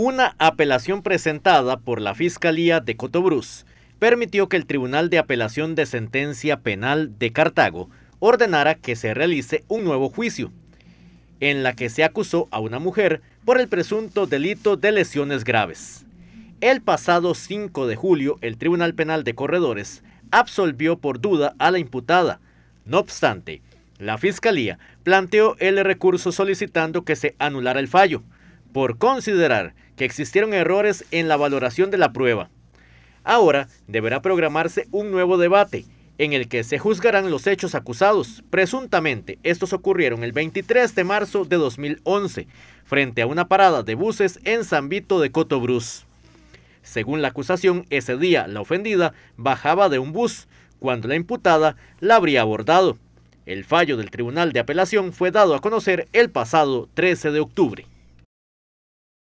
Una apelación presentada por la Fiscalía de Cotobruz permitió que el Tribunal de Apelación de Sentencia Penal de Cartago ordenara que se realice un nuevo juicio, en la que se acusó a una mujer por el presunto delito de lesiones graves. El pasado 5 de julio, el Tribunal Penal de Corredores absolvió por duda a la imputada. No obstante, la Fiscalía planteó el recurso solicitando que se anulara el fallo, por considerar que existieron errores en la valoración de la prueba. Ahora deberá programarse un nuevo debate en el que se juzgarán los hechos acusados. Presuntamente, estos ocurrieron el 23 de marzo de 2011, frente a una parada de buses en San Vito de Cotobruz. Según la acusación, ese día la ofendida bajaba de un bus, cuando la imputada la habría abordado. El fallo del Tribunal de Apelación fue dado a conocer el pasado 13 de octubre.